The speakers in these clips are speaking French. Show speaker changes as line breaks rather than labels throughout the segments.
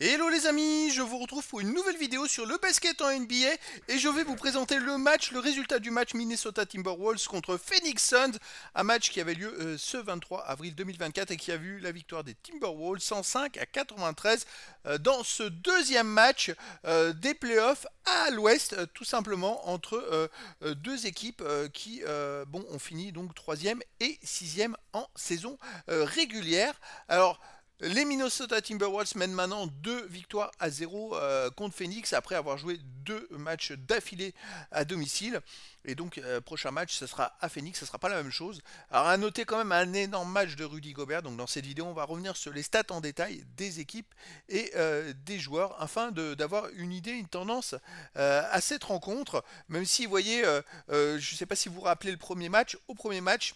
Hello les amis, je vous retrouve pour une nouvelle vidéo sur le basket en NBA et je vais vous présenter le match, le résultat du match Minnesota Timberwolves contre Phoenix Suns, un match qui avait lieu euh, ce 23 avril 2024 et qui a vu la victoire des Timberwolves 105 à 93 euh, dans ce deuxième match euh, des playoffs à l'ouest, tout simplement entre deux équipes qui bon, ont fini donc troisième et 6 sixième en saison régulière. Alors les Minnesota Timberwolves mènent maintenant deux victoires à zéro euh, contre Phoenix après avoir joué deux matchs d'affilée à domicile. Et donc, euh, prochain match, ce sera à Phoenix, ce ne sera pas la même chose. Alors, à noter quand même un énorme match de Rudy Gobert. Donc, dans cette vidéo, on va revenir sur les stats en détail des équipes et euh, des joueurs afin d'avoir une idée, une tendance à cette rencontre. Même si, vous voyez, je ne sais pas si vous vous rappelez le premier match, au premier match,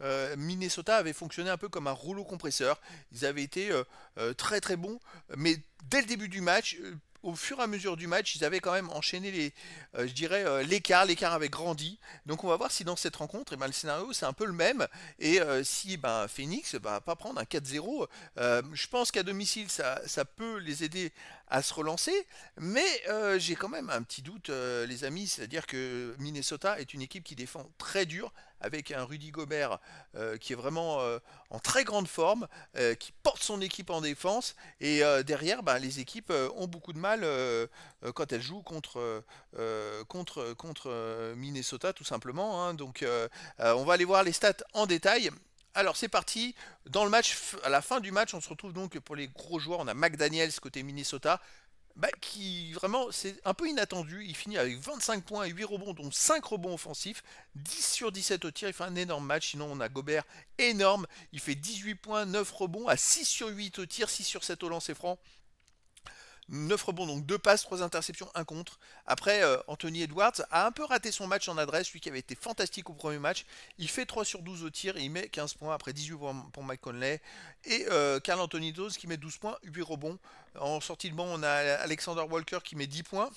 euh, Minnesota avait fonctionné un peu comme un rouleau compresseur. Ils avaient été euh, euh, très très bons, mais dès le début du match, au fur et à mesure du match, ils avaient quand même enchaîné les, je dirais, l'écart, l'écart avait grandi. Donc on va voir si dans cette rencontre, eh ben, le scénario c'est un peu le même et si eh ben, Phoenix eh ben, va pas prendre un 4-0. je pense qu'à domicile ça, ça, peut les aider à se relancer. Mais euh, j'ai quand même un petit doute, euh, les amis, c'est-à-dire que Minnesota est une équipe qui défend très dur, avec un Rudy Gobert euh, qui est vraiment en très grande forme, qui porte son équipe en défense, et derrière, ben, les équipes ont beaucoup de mal quand elles jouent contre, contre, contre Minnesota, tout simplement. Hein. donc on va aller voir les stats en détail. Alors c'est parti, dans le match, à la fin du match, on se retrouve donc pour les gros joueurs, on a McDaniels côté Minnesota, bah, qui vraiment, c'est un peu inattendu, il finit avec 25 points et 8 rebonds, dont 5 rebonds offensifs, 10 sur 17 au tir, il fait un énorme match, sinon on a Gobert énorme, il fait 18 points, 9 rebonds, à 6 sur 8 au tir, 6 sur 7 au lancer franc, 9 rebonds, donc 2 passes, 3 interceptions, 1 contre. Après, euh, Anthony Edwards a un peu raté son match en adresse, lui qui avait été fantastique au premier match. Il fait 3 sur 12 au tir et il met 15 points, après 18 pour, pour Mike Conley. Et Carl euh, Anthony Dawes qui met 12 points, 8 rebonds. En sortie de banc, on a Alexander Walker qui met 10 points.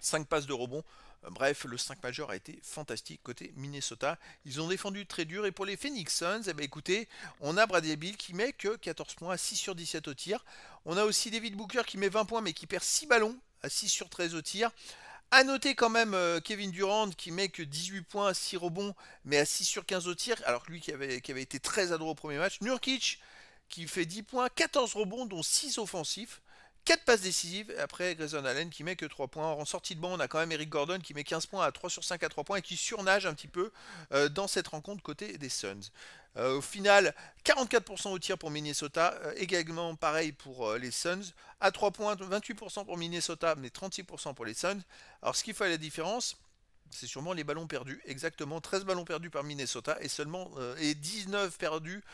5 passes de rebond. Euh, bref, le 5 majeur a été fantastique côté Minnesota. Ils ont défendu très dur. Et pour les Phoenix Suns, eh ben, on a Bradley Bill qui met que 14 points à 6 sur 17 au tir. On a aussi David Booker qui met 20 points mais qui perd 6 ballons à 6 sur 13 au tir. A noter quand même euh, Kevin Durand qui met que 18 points, à 6 rebonds, mais à 6 sur 15 au tir, alors que lui qui avait, qui avait été très adroit au premier match. Nurkic qui fait 10 points, 14 rebonds, dont 6 offensifs. 4 passes décisives. Après, Grayson Allen qui met que 3 points. En sortie de banc, on a quand même Eric Gordon qui met 15 points à 3 sur 5 à 3 points et qui surnage un petit peu euh, dans cette rencontre côté des Suns. Euh, au final, 44% au tir pour Minnesota. Euh, également pareil pour les Suns. À 3 points, 28% pour Minnesota, mais 36% pour les Suns. Alors, ce qui fait la différence. C'est sûrement les ballons perdus, exactement 13 ballons perdus par Minnesota et seulement et 19 perdus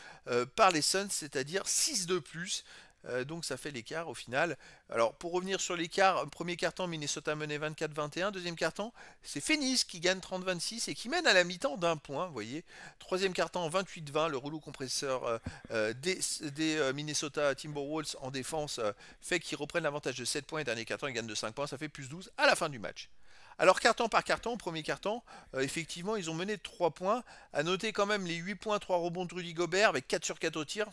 par les Suns, c'est-à-dire 6 de plus. Euh, donc ça fait l'écart au final. Alors pour revenir sur l'écart, premier carton Minnesota menait 24-21, deuxième carton c'est Phoenix qui gagne 30-26 et qui mène à la mi-temps d'un point, vous voyez. Troisième carton 28-20, le rouleau compresseur euh, euh, des, des, Minnesota Timberwolves en défense fait qu'ils reprennent l'avantage de 7 points et dernier carton ils gagnent de 5 points, ça fait plus 12 à la fin du match. Alors carton par carton, premier carton, effectivement ils ont mené 3 points. À noter quand même les 8 points, 3 rebonds de Rudy Gobert avec 4 sur 4 au tir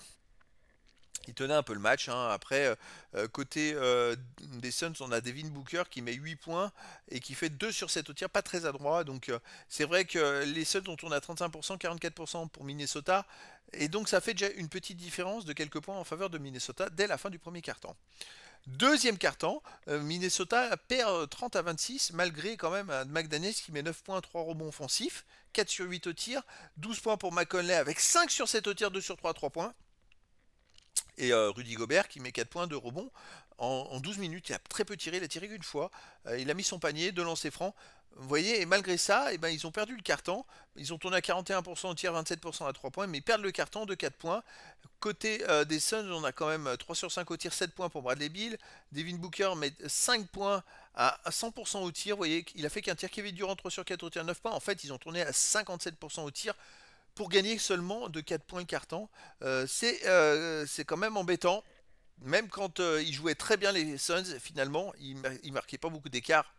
un peu le match. Hein. Après, euh, euh, côté euh, des Suns, on a Devin Booker qui met 8 points et qui fait 2 sur 7 au tir, pas très adroit. Donc c'est vrai que les Suns, on tourne à 35%, 44% pour Minnesota. Et donc ça fait déjà une petite différence de quelques points en faveur de Minnesota dès la fin du premier quart-temps. Deuxième temps Minnesota perd 30 à 26 malgré quand même un McDaniels qui met 9 points, 3 rebonds offensifs, 4 sur 8 au tir, 12 points pour McConley avec 5 sur 7 au tir, 2 sur 3, 3 points et euh, Rudy Gobert qui met 4 points de rebond en, 12 minutes. Il a très peu tiré, il a tiré qu'une fois. Euh, il a mis son panier, de lancer franc, Vous voyez, et malgré ça, eh ben, ils ont perdu le carton. Ils ont tourné à 41% au tir, 27% à 3 points, mais ils perdent le carton de 4 points. Côté euh, des Suns, on a quand même 3 sur 5 au tir, 7 points pour Bradley Bill. Devin Booker met 5 points à 100% au tir. Vous voyez, il a fait qu'un tir. qui Kevin Durant, 3 sur 4 au tir, 9 points. En fait, ils ont tourné à 57% au tir pour gagner seulement de 4 points carton. Euh, c'est euh, c'est quand même embêtant. Même quand euh, ils jouaient très bien les Suns, finalement, ils ne marquaient pas beaucoup d'écart.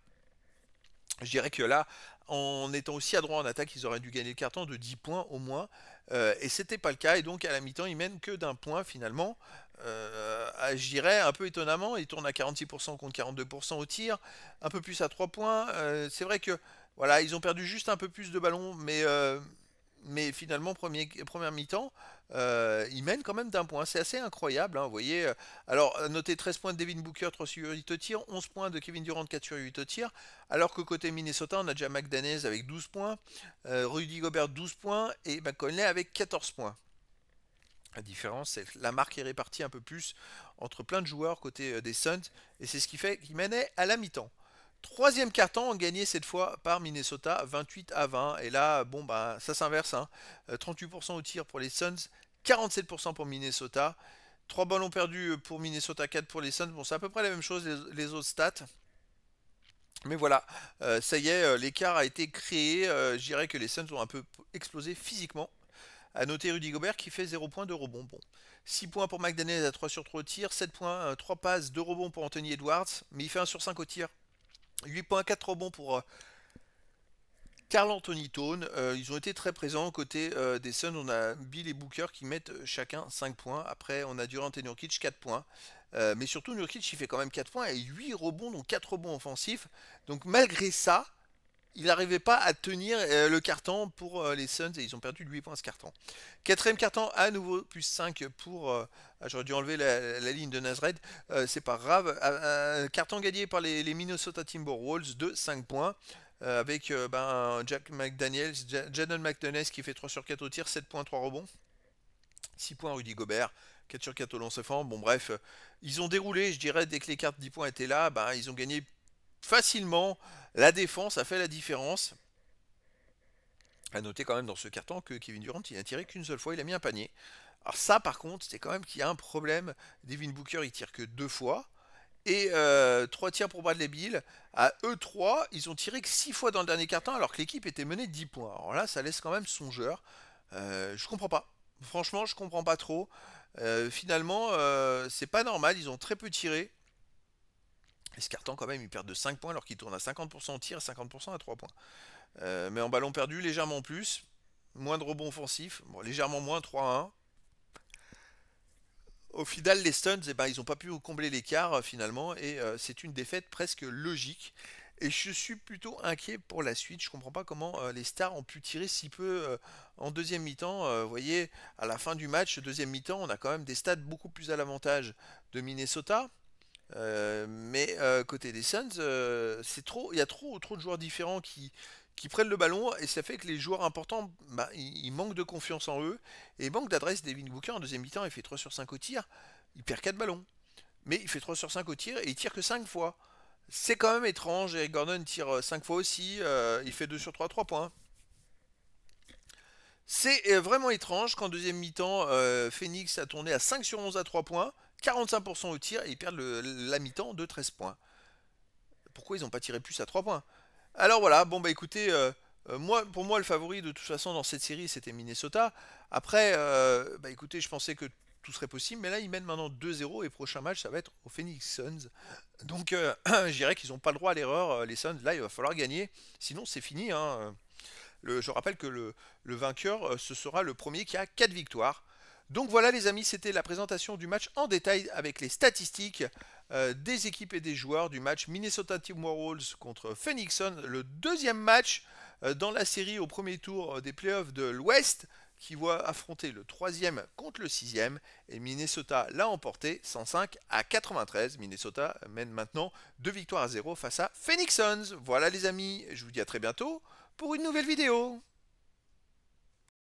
Je dirais que là, en étant aussi à droit en attaque, ils auraient dû gagner le carton de 10 points au moins. et c'était pas le cas. Et donc à la mi-temps, ils mènent que d'un point finalement. je dirais un peu étonnamment, ils tournent à 46% contre 42% au tir, un peu plus à 3 points. c'est vrai que voilà, ils ont perdu juste un peu plus de ballons, mais mais finalement, premier, première mi-temps, euh, il mène quand même d'un point. C'est assez incroyable, hein, vous voyez. Euh, alors, euh, notez 13 points de Devin Booker, 3 sur 8 au tir, 11 points de Kevin Durant, 4 sur 8 tirs. Alors que côté Minnesota, on a déjà McDaniels avec 12 points, Rudy Gobert 12 points et McConley avec 14 points. La différence, c'est que la marque est répartie un peu plus entre plein de joueurs côté des Suns, et c'est ce qui fait qu'il mènait à la mi-temps. Troisième carton gagné cette fois par Minnesota 28 à 20. Et là, bon, bah, ça s'inverse. Hein. 38% euh, au tir pour les Suns, 47% pour Minnesota. 3 ballons perdus euh, pour Minnesota, 4 pour les Suns. Bon, c'est à peu près la même chose les, autres stats. Mais voilà, euh, ça y est, l'écart a été créé. je dirais que les Suns ont un peu explosé physiquement. À noter Rudy Gobert qui fait 0 points de rebond. Bon. 6 points pour McDaniels à 3 sur 3 au tir, 7 points, 3 passes, 2 rebonds pour Anthony Edwards, mais il fait 1 sur 5 au tir. 8 points, 4 rebonds pour euh, Carl Anthony Tone. Euh, ils ont été très présents aux côtés euh, des Suns. On a Bill et Booker qui mettent chacun 5 points. Après, on a Durant et Nurkic 4 points. mais surtout, Nurkic, il fait quand même 4 points et 8 rebonds, donc 4 rebonds offensifs. Donc malgré ça, il n'arrivait pas à tenir euh, le carton pour euh, les Suns et ils ont perdu 8 points ce carton. Quatrième carton, à nouveau plus 5 pour. aujourd'hui J'aurais dû enlever la, ligne de Nazred, euh, c'est pas grave. Un, carton gagné par les, les, Minnesota Timberwolves de 5 points. avec ben, Jack McDaniels, Jadon McDonald's qui fait 3 sur 4 au tir, 7 points, 3 rebonds. 6 points Rudy Gobert, 4 sur 4 au lancer Bon bref, ils ont déroulé, je dirais, dès que les cartes 10 points étaient là, ben, ils ont gagné facilement. La défense a fait la différence. À noter quand même dans ce carton que Kevin Durant, il n'a tiré qu'une seule fois, il a mis un panier. Alors ça, par contre, c'est quand même qu'il y a un problème. Devin Booker, il tire que deux fois. Et euh, trois tirs pour Bradley Bill. À eux trois, ils ont tiré que six fois dans le dernier carton, alors que l'équipe était menée de 10 points. Alors là, ça laisse quand même songeur. Euh, je comprends pas. Franchement, je comprends pas trop. Euh, finalement, c'est pas normal. Ils ont très peu tiré. Escartant quand même, une perdent de 5 points alors qu'il tourne à 50% au tir et 50% à 3 points. Euh, mais en ballon perdu, légèrement plus, moins de rebonds offensifs, légèrement moins 3-1. Au final, les stuns eh ben, ils n'ont pas pu combler l'écart euh, finalement et euh, c'est une défaite presque logique. Et je suis plutôt inquiet pour la suite. Je ne comprends pas comment les Stars ont pu tirer si peu en deuxième mi-temps. vous voyez, à la fin du match, deuxième mi-temps, on a quand même des stats beaucoup plus à l'avantage de Minnesota. Euh, mais euh, côté des Suns, euh, c'est trop, il y a trop, trop de joueurs différents qui, prennent le ballon et ça fait que les joueurs importants, bah, ils, manquent de confiance en eux et manque manquent d'adresse. David Booker en deuxième mi-temps, il fait 3 sur 5 au tir, il perd 4 ballons, mais il fait 3 sur 5 au tir et il tire que 5 fois. C'est quand même étrange. Eric Gordon tire 5 fois aussi, il fait 2 sur 3, 3 points. C'est vraiment étrange qu'en deuxième mi-temps, Phoenix a tourné à 5 sur 11 à 3 points, 45% au tir et ils perdent la mi-temps de 13 points. Pourquoi ils n'ont pas tiré plus à 3 points Alors voilà, bon bah écoutez, euh, euh, moi, pour moi le favori de toute façon dans cette série c'était Minnesota. Après, euh, bah écoutez, je pensais que tout serait possible, mais là ils mènent maintenant 2-0 et prochain match ça va être aux Phoenix Suns. Donc je dirais qu'ils n'ont pas le droit à l'erreur, les Suns, là il va falloir gagner, sinon c'est fini. Hein. je rappelle que le, le vainqueur, ce sera le premier qui a 4 victoires. Donc voilà les amis, c'était la présentation du match en détail avec les statistiques euh, des équipes et des joueurs du match Minnesota Timberwolves contre Phoenix le deuxième match euh, dans la série au premier tour euh, des playoffs de l'Ouest qui voit affronter le troisième contre le sixième et Minnesota l'a emporté 105 à 93. Minnesota mène maintenant deux victoires à zéro face à Phoenix Suns. Voilà les amis, je vous dis à très bientôt pour une nouvelle vidéo.